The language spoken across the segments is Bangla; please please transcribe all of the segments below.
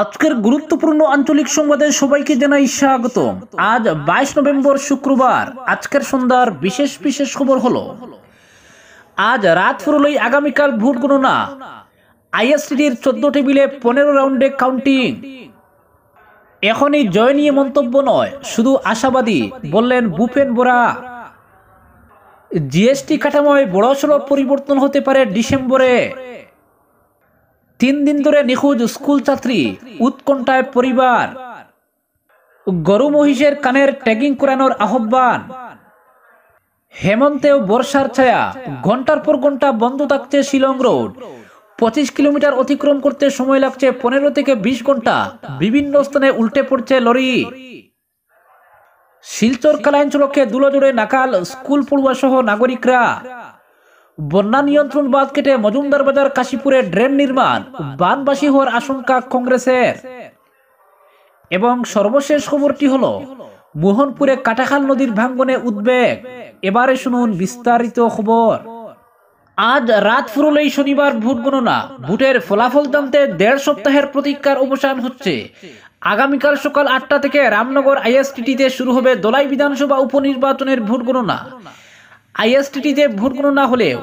আজকের গুরুত্বপূর্ণ আঞ্চলিক সংবাদে সবাইকে জানাই স্বাগত আজ বাইশ নভেম্বর শুক্রবার আজকের সন্ধ্যার বিশেষ বিশেষ খবর হলো আজ রাত ফুরলই আগামীকাল ভোট গণনা আইএসটির চোদ্দ টেবিলে পনেরো রাউন্ডে কাউন্টিং এখনই জয় নিয়ে মন্তব্য নয় শুধু আশাবাদী বললেন ভূপেন বোরা জিএসটি কাঠামোয় বড়সড় পরিবর্তন হতে পারে ডিসেম্বরে তিন দিন ধরে নিখোঁজ স্কুল ছাত্রী উৎকণ্ঠায় পরিবার গরু মহিষের কানের ট্যাগিং করানোর আহ্বান হেমন্তেও বর্ষার ছায়া ঘন্টার পর ঘন্টা বন্ধ থাকছে শিলং রোড পঁচিশ কিলোমিটার অতিক্রম করতে সময় লাগছে পনেরো থেকে বিশ ঘন্টা বিভিন্ন স্থানে উল্টে পড়ছে লরি শিলচর কালাইন সড়কে দুলো জুড়ে নাকাল স্কুল পড়ুয়া সহ নাগরিকরা বন্যা নিয়ন্ত্রণ বাঁধ কেটে মজুমদার বাজার কাশীপুরে ড্রেন নির্মাণ বানবাসী হওয়ার আশঙ্কা কংগ্রেসের এবং সর্বশেষ খবরটি হল মোহনপুরে কাটাখাল নদীর ভাঙ্গনে উদ্বেগ এবারে শুনুন বিস্তারিত খবর আজ রাত ফুরলেই শনিবার ভোট গণনা ভোটের ফলাফল জানতে দেড় সপ্তাহের প্রতীক্ষার অবসান হচ্ছে আগামীকাল সকাল আটটা থেকে রামনগর আইএসটিটিতে শুরু হবে দলাই বিধানসভা উপনির্বাচনের ভোট গণনা আইএসটিতে ভোট গণনা হলেও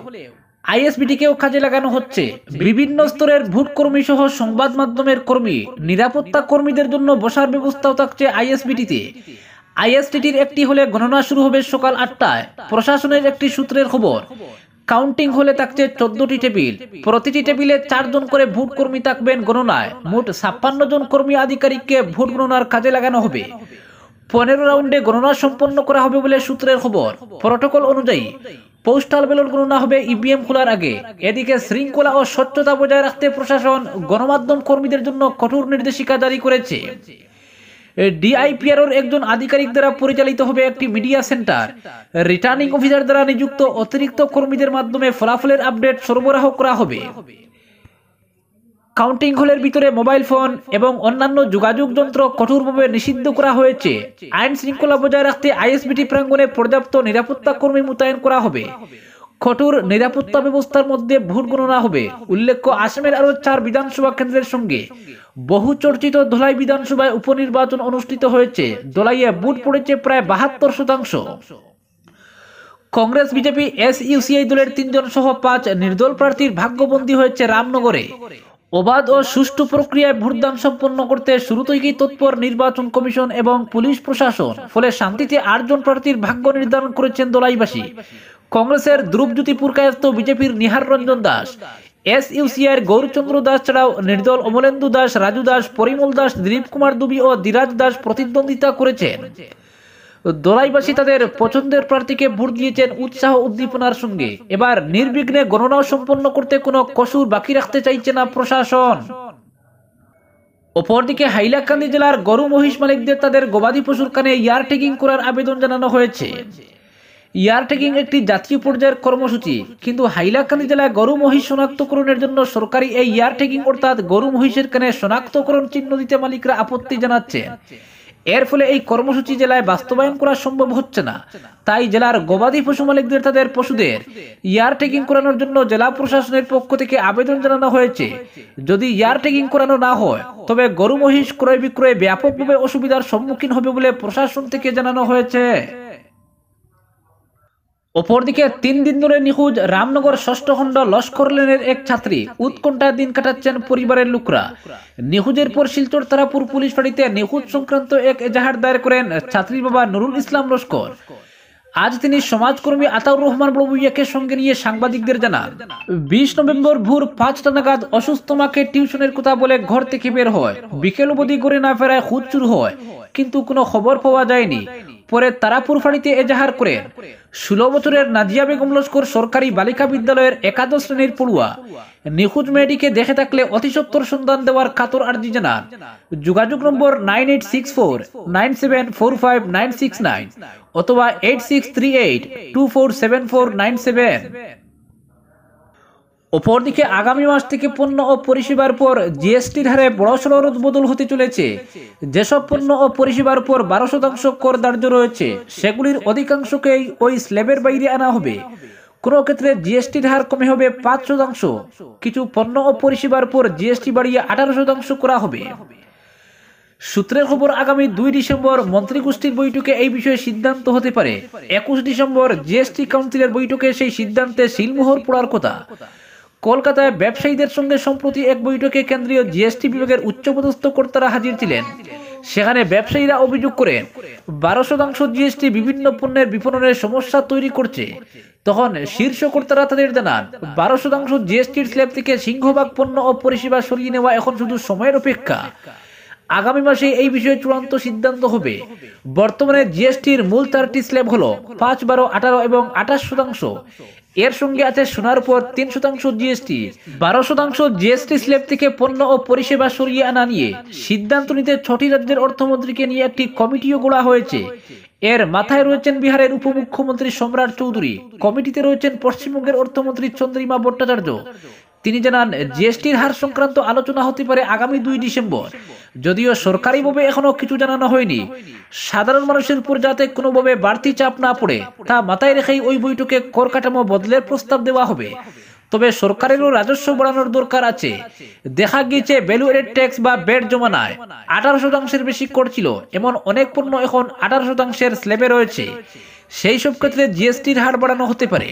আইএসবিটিকেও কাজে লাগানো হচ্ছে বিভিন্ন স্তরের ভোট কর্মী সহ সংবাদ মাধ্যমের কর্মী নিরাপত্তা কর্মীদের জন্য বসার ব্যবস্থাও থাকছে আইএসবিটিতে আইএসটিটির একটি হলে গণনা শুরু হবে সকাল আটটায় প্রশাসনের একটি সূত্রের খবর কাউন্টিং হলে থাকছে চোদ্দটি টেবিল প্রতিটি টেবিলে চারজন করে ভোট কর্মী থাকবেন গণনায় মোট ছাপ্পান্ন জন কর্মী আধিকারিককে ভোট গণনার কাজে লাগানো হবে পনেরো রাউন্ডে গণনা সম্পন্ন করা হবে বলে সূত্রের খবর প্রটোকল অনুযায়ী পোস্টাল ব্যালট গণনা হবে ইভিএম খোলার আগে এদিকে শৃঙ্খলা ও স্বচ্ছতা বজায় রাখতে প্রশাসন গণমাধ্যম কর্মীদের জন্য কঠোর নির্দেশিকা জারি করেছে ডিআইপিআর একজন আধিকারিক দ্বারা পরিচালিত হবে একটি মিডিয়া সেন্টার রিটার্নিং অফিসার দ্বারা নিযুক্ত অতিরিক্ত কর্মীদের মাধ্যমে ফলাফলের আপডেট সরবরাহ করা হবে কাউন্টিং হলের ভিতরে মোবাইল ফোন এবং অন্যান্য যোগাযোগ যন্ত্র কঠোরভাবে নিষিদ্ধ করা হয়েছে আইন শৃঙ্খলা বজায় রাখতে আইএসবিটি প্রাঙ্গনে পর্যাপ্ত নিরাপত্তা কর্মী মোতায়েন করা হবে কঠোর নিরাপত্তা ব্যবস্থার মধ্যে ভোট গণনা হবে উল্লেখ্য আসামের আরও চার বিধানসভা কেন্দ্রের সঙ্গে বহু চর্চিত ধলাই বিধানসভায় উপনির্বাচন অনুষ্ঠিত হয়েছে ধলাইয়ে ভোট পড়েছে প্রায় বাহাত্তর শতাংশ কংগ্রেস বিজেপি এস ইউসিআই দলের তিনজন সহ পাঁচ নির্দল প্রার্থীর ভাগ্যবন্দী হয়েছে রামনগরে অবাধ ও সুষ্ঠু প্রক্রিয়ায় ভোটদান সম্পন্ন করতে শুরু থেকেই তৎপর নির্বাচন কমিশন এবং পুলিশ প্রশাসন ফলে শান্তিতে আটজন প্রার্থীর ভাগ্য নির্ধারণ করেছেন দলাইবাসী কংগ্রেসের দ্রুপজ্যোতি পুরকায়স্ত বিজেপির নিহার রঞ্জন দাস এস ইউসিআর গৌরচন্দ্র দাস ছাড়াও নির্দল অমলেন্দু দাস রাজু দাস পরিমল দাস দিলীপ কুমার দুবি ও দিরাজ দাস প্রতিদ্বন্দ্বিতা করেছেন দোলাইবাসী তাদের পছন্দের প্রার্থীকে ভোট দিয়েছেন উৎসাহ উদ্দীপনার সঙ্গে এবার নির্বিঘ্নে গণনাও সম্পন্ন করতে কোনো কসুর বাকি রাখতে চাইছে না প্রশাসন অপরদিকে হাইলাকান্দি জেলার গরু মহিষ মালিকদের তাদের গবাদি পশুর কানে ইয়ার টেকিং করার আবেদন জানানো হয়েছে ইয়ার টেকিং একটি জাতীয় পর্যায়ের কর্মসূচি কিন্তু হাইলাকান্দি জেলায় গরু মহিষ শনাক্তকরণের জন্য সরকারি এই ইয়ার টেকিং অর্থাৎ গরু মহিষের কানে শনাক্তকরণ চিহ্ন দিতে মালিকরা আপত্তি জানাচ্ছেন এর ফলে এই কর্মসূচি জেলায় বাস্তবায়ন করা সম্ভব হচ্ছে না তাই জেলার গবাদি পশু মালিকদের তাদের পশুদের ইয়ার টেকিং করানোর জন্য জেলা প্রশাসনের পক্ষ থেকে আবেদন জানানো হয়েছে যদি ইয়ার টেকিং করানো না হয় তবে গরু মহিষ ক্রয় বিক্রয়ে ব্যাপকভাবে অসুবিধার সম্মুখীন হবে বলে প্রশাসন থেকে জানানো হয়েছে অপরদিকে তিন দিন ধরে নিখোঁজ রামনগর ষষ্ঠ খণ্ড লস্কর লেনের এক ছাত্রী উৎকণ্ঠায় দিন কাটাচ্ছেন পরিবারের লোকরা নিখোঁজের পর শিলচর তারাপুর পুলিশ ফাঁড়িতে নিখোঁজ সংক্রান্ত এক এজাহার দায়ের করেন ছাত্রীর বাবা নুরুল ইসলাম লস্কর আজ তিনি সমাজকর্মী আতাউর রহমান বড়বুইয়াকে সঙ্গে নিয়ে সাংবাদিকদের জানান বিশ নভেম্বর ভোর পাঁচটা নাগাদ অসুস্থ মাকে টিউশনের কথা বলে ঘর থেকে বের হয় বিকেল অবধি করে না ফেরায় খুঁজ চুর হয় কিন্তু কোনো খবর পাওয়া যায়নি পরে তারাপুর ফাঁড়িতে এজাহার করে ষোলো বছরের নাজিয়া বেগম লস্কর সরকারি বালিকা বিদ্যালয়ের একাদশ শ্রেণীর পড়ুয়া নিখুঁজ মেয়েটিকে দেখে থাকলে অতিসত্তর সন্ধান দেওয়ার খাতর আর্জি জানান যোগাযোগ নম্বর nine eight six four nine seven four five nine six nine অথবা eight six three eight two four seven four nine seven অপরদিকে আগামী মাস থেকে পণ্য ও পরিষেবার পর জিএসটির হারে বড়সড় বদল হতে চলেছে যেসব পণ্য ও পরিষেবার পর বারো শতাংশ কর ধার্য রয়েছে সেগুলির অধিকাংশকেই ওই স্ল্যাবের বাইরে আনা হবে কোনো ক্ষেত্রে জিএসটির হার কমে হবে পাঁচ শতাংশ কিছু পণ্য ও পরিষেবার পর জিএসটি বাড়িয়ে আঠারো শতাংশ করা হবে সূত্রের খবর আগামী দুই ডিসেম্বর মন্ত্রীগোষ্ঠীর বৈঠকে এই বিষয়ে সিদ্ধান্ত হতে পারে একুশ ডিসেম্বর জিএসটি কাউন্সিলের বৈঠকে সেই সিদ্ধান্তে সিলমোহর পড়ার কথা কলকাতায় ব্যবসায়ীদের সঙ্গে সম্প্রতি এক বৈঠকে কেন্দ্রীয় জিএসটি বিভাগের উচ্চপদস্থ কর্তারা হাজির ছিলেন সেখানে ব্যবসায়ীরা অভিযোগ করে বারো শতাংশ জিএসটি বিভিন্ন পণ্যের বিপণনের সমস্যা তৈরি করছে তখন শীর্ষ কর্তারা তাদের জানান বারো শতাংশ জিএসটির স্ল্যাব থেকে সিংহভাগ পণ্য ও পরিষেবা সরিয়ে নেওয়া এখন শুধু সময়ের অপেক্ষা আগামী মাসে এই বিষয়ে চূড়ান্ত সিদ্ধান্ত হবে বর্তমানে জিএসটির মূল চারটি স্ল্যাব হল পাঁচ বারো আঠারো এবং আঠাশ শতাংশ এর সঙ্গে আছে সোনার উপর তিন শতাংশ জিএসটি বারো শতাংশ জিএসটি স্ল্যাব থেকে পণ্য ও পরিষেবা সরিয়ে আনা নিয়ে সিদ্ধান্ত নিতে ছটি রাজ্যের অর্থমন্ত্রীকে নিয়ে একটি কমিটিও গোড়া হয়েছে এর মাথায় রয়েছেন বিহারের উপমুখ্যমন্ত্রী সম্রাট চৌধুরী কমিটিতে রয়েছেন পশ্চিমবঙ্গের অর্থমন্ত্রী চন্দ্রিমা ভট্টাচার্য তিনি জানান জিএসটির হার সংক্রান্ত আলোচনা হতে পারে আগামী দুই ডিসেম্বর যদিও সরকারিভাবে এখনো কিছু জানানো হয়নি সাধারণ মানুষের উপর যাতে কোনোভাবে বাড়তি চাপ না পড়ে তা মাথায় রেখেই ওই বৈঠকে কর কাঠামো বদলের প্রস্তাব দেওয়া হবে তবে সরকারেরও রাজস্ব বাড়ানোর দরকার আছে দেখা গিয়েছে ভ্যালু এডেড ট্যাক্স বা জমা জমানায় আঠারো শতাংশের বেশি করছিল এমন অনেক পণ্য এখন আঠারো শতাংশের স্ল্যাবে রয়েছে সেই সব ক্ষেত্রে জিএসটির হার বাড়ানো হতে পারে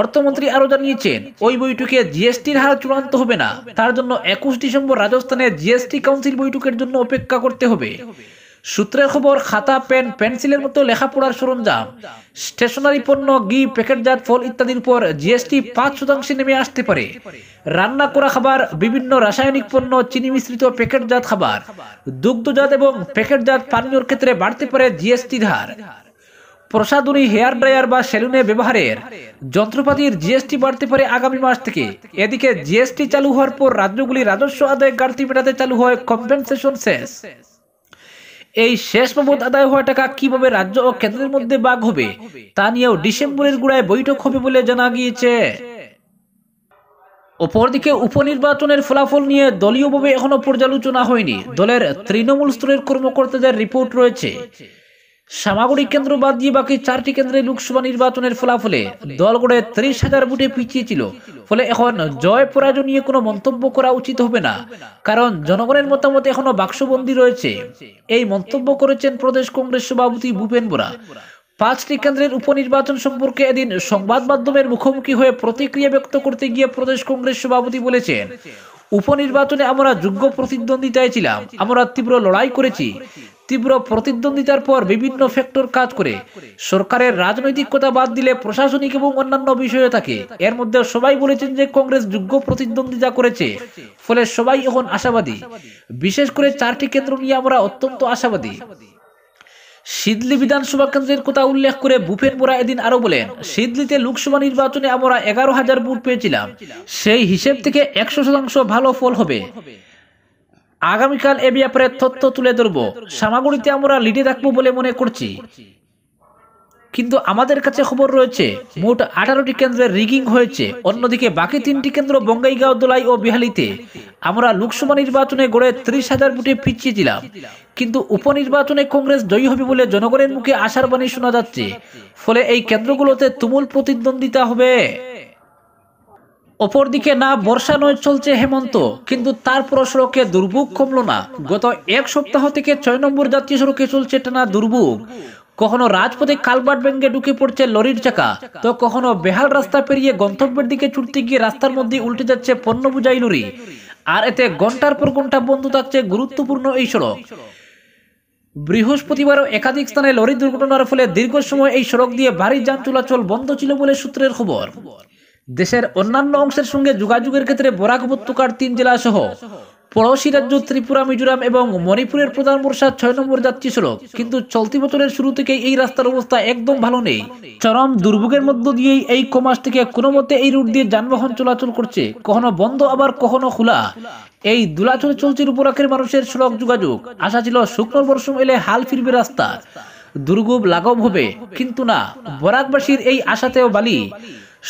অর্থমন্ত্রী আরো জানিয়েছেন ওই বৈঠকে জিএসটির হার চূড়ান্ত হবে না তার জন্য একুশ ডিসেম্বর রাজস্থানে জিএসটি কাউন্সিল বৈঠকের জন্য অপেক্ষা করতে হবে সূত্রে খবর খাতা পেন পেন্সিলের মতো লেখাপড়ার সরঞ্জাম স্টেশনারি পণ্য গি প্যাকেটজাত ফল ইত্যাদির পর জিএসটি পাঁচ শতাংশে নেমে আসতে পারে রান্না করা খাবার বিভিন্ন রাসায়নিক পণ্য চিনি মিশ্রিত প্যাকেটজাত খাবার দুগ্ধজাত এবং প্যাকেটজাত পানীয়র ক্ষেত্রে বাড়তে পারে জিএসটির হার প্রসাদনী হেয়ার ড্রায়ার বা সেলুনে ব্যবহারের যন্ত্রপাতির জিএসটি বাড়তে পারে আগামী মাস থেকে এদিকে জিএসটি চালু হওয়ার পর রাজ্যগুলি রাজস্ব আদায় গাড়তি মেটাতে চালু হয় কম্পেনসেশন শেষ এই শেষ বাবদ আদায় হওয়া টাকা কিভাবে রাজ্য ও কেন্দ্রের মধ্যে বাঘ হবে তা নিয়েও ডিসেম্বরের গোড়ায় বৈঠক হবে বলে জানা গিয়েছে অপরদিকে উপনির্বাচনের ফলাফল নিয়ে দলীয়ভাবে এখনো পর্যালোচনা হয়নি দলের তৃণমূল স্তরের কর্মকর্তাদের রিপোর্ট রয়েছে সামাগরিক কেন্দ্র বাদ দিয়ে বাকি চারটি কেন্দ্রে লোকসভা নির্বাচনের ফলাফলে দল গড়ে ত্রিশ হাজার ভোটে পিছিয়ে ছিল ফলে এখন জয় পরাজয় নিয়ে কোনো মন্তব্য করা উচিত হবে না কারণ জনগণের মতামত এখনো বাক্সবন্দী রয়েছে এই মন্তব্য করেছেন প্রদেশ কংগ্রেস সভাপতি ভূপেন বোরা পাঁচটি কেন্দ্রের উপনির্বাচন সম্পর্কে এদিন সংবাদ মাধ্যমের মুখোমুখি হয়ে প্রতিক্রিয়া ব্যক্ত করতে গিয়ে প্রদেশ কংগ্রেস সভাপতি বলেছেন উপনির্বাচনে আমরা যোগ্য প্রতিদ্বন্দ্বিতায় ছিলাম আমরা তীব্র লড়াই করেছি তীব্র প্রতিদ্বন্দ্বিতার পর বিভিন্ন ফ্যাক্টর কাজ করে সরকারের রাজনৈতিকতা বাদ দিলে প্রশাসনিক এবং অন্যান্য বিষয়ে থাকে এর মধ্যে সবাই বলেছেন যে কংগ্রেস যোগ্য প্রতিদ্বন্দ্বিতা করেছে ফলে সবাই এখন আশাবাদী বিশেষ করে চারটি কেন্দ্র নিয়ে আমরা অত্যন্ত আশাবাদী সিদলি বিধানসভা কেন্দ্রের কথা উল্লেখ করে ভূপেন বোরা এদিন আরো বলেন সিদলিতে লোকসভা নির্বাচনে আমরা এগারো হাজার ভোট পেয়েছিলাম সেই হিসেব থেকে একশো শতাংশ ভালো ফল হবে আগামীকাল এ ব্যাপারে তথ্য তুলে ধরব সামাগুড়িতে আমরা লিডে থাকবো বলে মনে করছি কিন্তু আমাদের কাছে খবর রয়েছে মোট আঠারোটি কেন্দ্রের রিগিং হয়েছে অন্যদিকে বাকি তিনটি কেন্দ্র বঙ্গাইগাঁও দোলাই ও বিহালিতে আমরা লোকসভা নির্বাচনে গড়ে ত্রিশ হাজার ভোটে পিছিয়ে দিলাম কিন্তু উপনির্বাচনে কংগ্রেস জয়ী হবে বলে জনগণের মুখে আশার বাণী শোনা যাচ্ছে ফলে এই কেন্দ্রগুলোতে তুমুল প্রতিদ্বন্দ্বিতা হবে অপরদিকে না বর্ষা নয় চলছে হেমন্ত কিন্তু তারপর সড়কে দুর্ভোগ কমল না গত এক সপ্তাহ থেকে ছয় নম্বর জাতীয় সড়কে চলছে টানা দুর্ভোগ কখনো রাজপথে কালবাট ব্যাঙ্গে ঢুকে পড়ছে লরির চাকা তো কখনো বেহাল রাস্তা পেরিয়ে গন্তব্যের দিকে ছুটতে গিয়ে রাস্তার মধ্যে উল্টে যাচ্ছে পণ্য বুঝাই লরি আর এতে ঘন্টার পর ঘন্টা বন্ধ থাকছে গুরুত্বপূর্ণ এই সড়ক বৃহস্পতিবারও একাধিক স্থানে লরি দুর্ঘটনার ফলে দীর্ঘ সময় এই সড়ক দিয়ে ভারী যান চলাচল বন্ধ ছিল বলে সূত্রের খবর দেশের অন্যান্য অংশের সঙ্গে যোগাযোগের ক্ষেত্রে বরাক উপত্যকার তিন জেলা সহ পড়োশী রাজ্য ত্রিপুরা মিজোরাম এবং মণিপুরের প্রধান বর্ষার ছয় নম্বর যাত্রী সড়ক কিন্তু চলতি বছরের শুরু থেকে এই রাস্তার অবস্থা একদম ভালো নেই চরম দুর্ভোগের মধ্য দিয়েই এই কমাস থেকে কোনো মতে এই রুট দিয়ে যানবাহন চলাচল করছে কখনো বন্ধ আবার কখনো খোলা এই দুলাচল চলছে উপরাখের মানুষের সড়ক যোগাযোগ আশা ছিল শুকনো বর্ষম এলে হাল ফিরবে রাস্তা দুর্গব লাঘব হবে কিন্তু না বরাকবাসীর এই আশাতেও বালি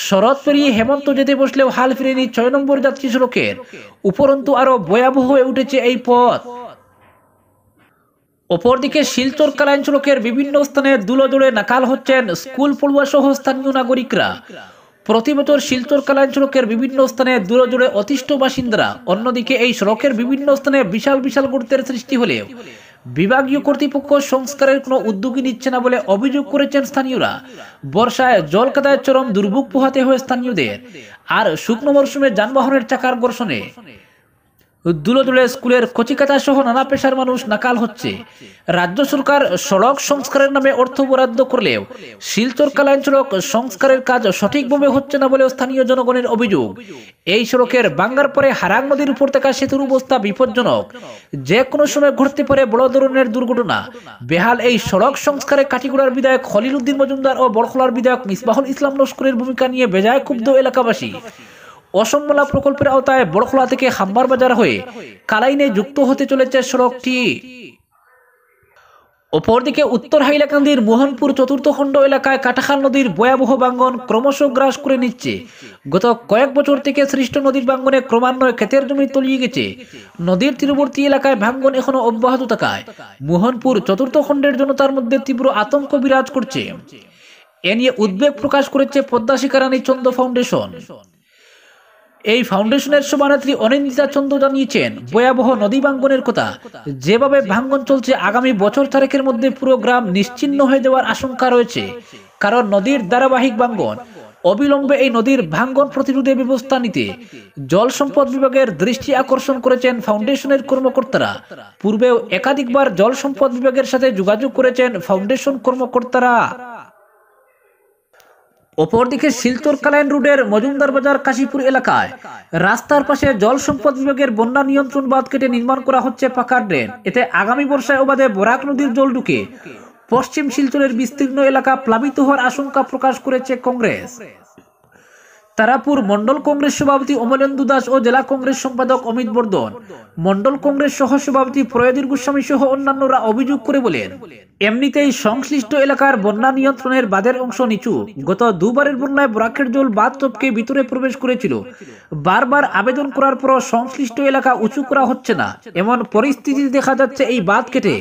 শরৎ পেরিয়ে হেমন্ত যেতে বসলেও হাল ফিরেনি ছয় নম্বর যাত্রী সড়কের উপরন্তু আরো ভয়াবহ হয়ে উঠেছে এই পথ অপরদিকে শিলচর কালাইন সড়কের বিভিন্ন স্থানে দুলো দৌড়ে নাকাল হচ্ছেন স্কুল পড়ুয়া সহ স্থানীয় নাগরিকরা প্রতি বছর শিলচর কালাইন সড়কের বিভিন্ন স্থানে দূরে দূরে অতিষ্ঠ বাসিন্দারা অন্যদিকে এই সড়কের বিভিন্ন স্থানে বিশাল বিশাল গুরুত্বের সৃষ্টি হলেও বিভাগীয় কর্তৃপক্ষ সংস্কারের কোনো উদ্যোগই নিচ্ছে না বলে অভিযোগ করেছেন স্থানীয়রা বর্ষায় জলকাদায় চরম দুর্ভোগ পোহাতে হয়ে স্থানীয়দের আর শুকনো মরশুমে যানবাহনের চাকার ঘর্ষণে দুলোদুলে স্কুলের কচিকাতা সহ নানা পেশার মানুষ নাকাল হচ্ছে রাজ্য সরকার সড়ক সংস্কারের নামে অর্থ বরাদ্দ করলেও শিলচর কালাঞ্চলক সংস্কারের কাজ সঠিকভাবে হচ্ছে না বলে স্থানীয় জনগণের অভিযোগ এই সড়কের বাঙ্গার পরে হারাং নদীর উপর থাকা সেতুর অবস্থা বিপজ্জনক যে কোনো সময় ঘটতে পারে বড় ধরনের দুর্ঘটনা বেহাল এই সড়ক সংস্কারে কাটিগুড়ার বিধায়ক খলিল উদ্দিন মজুমদার ও বড়খলার বিধায়ক মিসবাহুল ইসলাম লস্করের ভূমিকা নিয়ে বেজায় ক্ষুব্ধ এলাকাবাসী অসমলা প্রকল্পের আওতায় বড়খোলা থেকে হাম্বার বাজার হয়ে কালাইনে যুক্ত হতে চলেছে সড়কটি অপরদিকে উত্তর হাইলাকান্দির মোহনপুর চতুর্থ খণ্ড এলাকায় কাটাখাল নদীর ভয়াবহ বাঙ্গন ক্রমশ গ্রাস করে নিচ্ছে গত কয়েক বছর থেকে সৃষ্ট নদীর বাঙ্গনে ক্রমান্বয়ে ক্ষেতের জমি তলিয়ে গেছে নদীর তীরবর্তী এলাকায় ভাঙ্গন এখনো অব্যাহত থাকায় মোহনপুর চতুর্থ খণ্ডের জনতার মধ্যে তীব্র আতঙ্ক বিরাজ করছে এ নিয়ে উদ্বেগ প্রকাশ করেছে পদ্মা শিকারানী চন্দ্র ফাউন্ডেশন এই ফাউন্ডেশনের শোভানেত্রী অনিন্দিতা চন্দ্র জানিয়েছেন ভয়াবহ নদী ভাঙ্গনের কথা যেভাবে ভাঙ্গন চলছে আগামী বছর তারিখের মধ্যে পুরো গ্রাম নিশ্চিন্ন হয়ে যাওয়ার আশঙ্কা রয়েছে কারণ নদীর ধারাবাহিক ভাঙ্গন অবিলম্বে এই নদীর ভাঙ্গন প্রতিরোধে ব্যবস্থা নিতে জল সম্পদ বিভাগের দৃষ্টি আকর্ষণ করেছেন ফাউন্ডেশনের কর্মকর্তারা পূর্বেও একাধিকবার জল সম্পদ বিভাগের সাথে যোগাযোগ করেছেন ফাউন্ডেশন কর্মকর্তারা অপরদিকে শিলচর কালাইন রোডের মজুমদার বাজার কাশীপুর এলাকায় রাস্তার পাশে জল সম্পদ বিভাগের বন্যা নিয়ন্ত্রণ বাঁধ কেটে নির্মাণ করা হচ্ছে পাকা ড্রেন এতে আগামী বর্ষায় অবাধে বরাক নদীর জল ঢুকে পশ্চিম শিলচরের বিস্তীর্ণ এলাকা প্লাবিত হওয়ার আশঙ্কা প্রকাশ করেছে কংগ্রেস তারাপুর মন্ডল কংগ্রেস সভাপতি অমলেন্দু দাস ও জেলা কংগ্রেস সম্পাদক অমিত বর্ধন মন্ডল কংগ্রেস সহ সভাপতি প্রয়াদীর গোস্বামী সহ অন্যান্যরা অভিযোগ করে বলেন এমনিতেই সংশ্লিষ্ট এলাকার বন্যা নিয়ন্ত্রণের বাঁধের অংশ নিচু গত দুবারের বন্যায় বরাকের জল বাদ চপকে ভিতরে প্রবেশ করেছিল বারবার আবেদন করার পর সংশ্লিষ্ট এলাকা উঁচু করা হচ্ছে না এমন পরিস্থিতি দেখা যাচ্ছে এই বাঁধ কেটে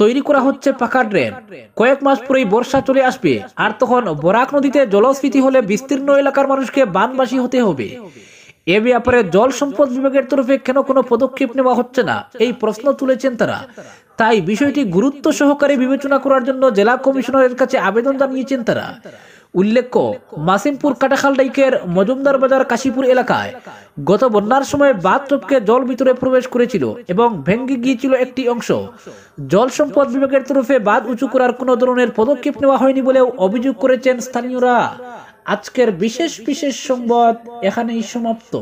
তৈরি করা হচ্ছে পাকা ড্রেন কয়েক মাস পরেই বর্ষা চলে আসবে আর তখন বরাক নদীতে জলস্ফীতি হলে বিস্তীর্ণ এলাকার মানুষকে বানবাসী হতে হবে এ ব্যাপারে জল সম্পদ বিভাগের তরফে কেন কোনো পদক্ষেপ নেওয়া হচ্ছে না এই প্রশ্ন তুলেছেন তারা তাই বিষয়টি গুরুত্ব সহকারে বিবেচনা করার জন্য জেলা কমিশনারের কাছে আবেদন জানিয়েছেন তারা উল্লেখ্য মাসিমপুর কাটাখাল ডাইকের মজুমদার বাজার কাশীপুর এলাকায় গত বন্যার সময় বাঁধ টপকে জল ভিতরে প্রবেশ করেছিল এবং ভেঙে গিয়েছিল একটি অংশ জল সম্পদ বিভাগের তরফে বাদ উঁচু করার কোনো ধরনের পদক্ষেপ নেওয়া হয়নি বলেও অভিযোগ করেছেন স্থানীয়রা আজকের বিশেষ বিশেষ সংবাদ এখানেই সমাপ্ত